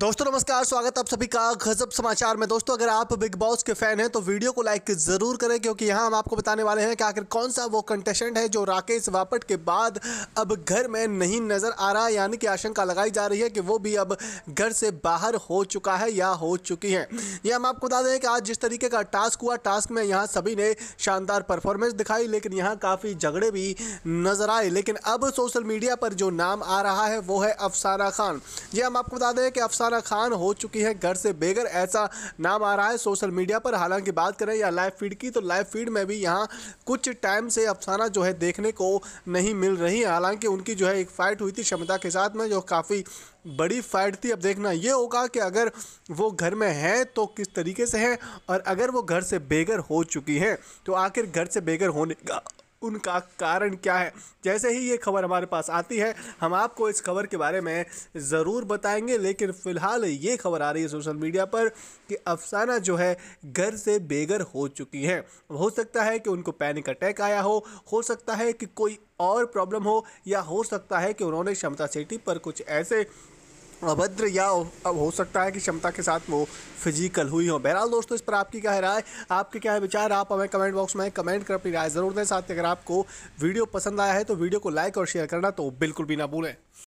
दोस्तों नमस्कार स्वागत आप सभी का गजब समाचार में दोस्तों अगर आप बिग बॉस के फैन हैं तो वीडियो को लाइक जरूर करें क्योंकि यहाँ हम आपको बताने वाले हैं कि आखिर कौन सा वो कंटेस्टेंट है जो राकेश वापट के बाद अब घर में नहीं नजर आ रहा यानी कि आशंका लगाई जा रही है कि वो भी अब घर से बाहर हो चुका है या हो चुकी है ये हम आपको बता दें कि आज जिस तरीके का टास्क हुआ टास्क में यहाँ सभी ने शानदार परफॉर्मेंस दिखाई लेकिन यहाँ काफ़ी झगड़े भी नजर आए लेकिन अब सोशल मीडिया पर जो नाम आ रहा है वो है अफसाना खान ये हम आपको बता दें कि अफसाना सारा खान हो चुकी है घर से बेघर ऐसा नाम आ रहा है सोशल मीडिया पर हालांकि बात करें या लाइव फीड की तो लाइव फीड में भी यहाँ कुछ टाइम से अफसाना जो है देखने को नहीं मिल रही है हालांकि उनकी जो है एक फाइट हुई थी क्षमता के साथ में जो काफ़ी बड़ी फाइट थी अब देखना ये होगा कि अगर वो घर में हैं तो किस तरीके से हैं और अगर वो घर से बेघर हो चुकी हैं तो आखिर घर से बेघर होने का उनका कारण क्या है जैसे ही ये खबर हमारे पास आती है हम आपको इस खबर के बारे में ज़रूर बताएंगे लेकिन फ़िलहाल ये खबर आ रही है सोशल मीडिया पर कि अफसाना जो है घर से बेघर हो चुकी है हो सकता है कि उनको पैनिक अटैक आया हो हो सकता है कि कोई और प्रॉब्लम हो या हो सकता है कि उन्होंने क्षमता सेठी पर कुछ ऐसे अभद्र या अब हो सकता है कि क्षमता के साथ वो फिजिकल हुई हो बहरहाल दोस्तों इस पर आपकी क्या है राय आपके क्या है विचार आप हमें कमेंट बॉक्स में कमेंट कर अपनी राय ज़रूर दें साथ ही अगर आपको वीडियो पसंद आया है तो वीडियो को लाइक और शेयर करना तो बिल्कुल भी ना भूलें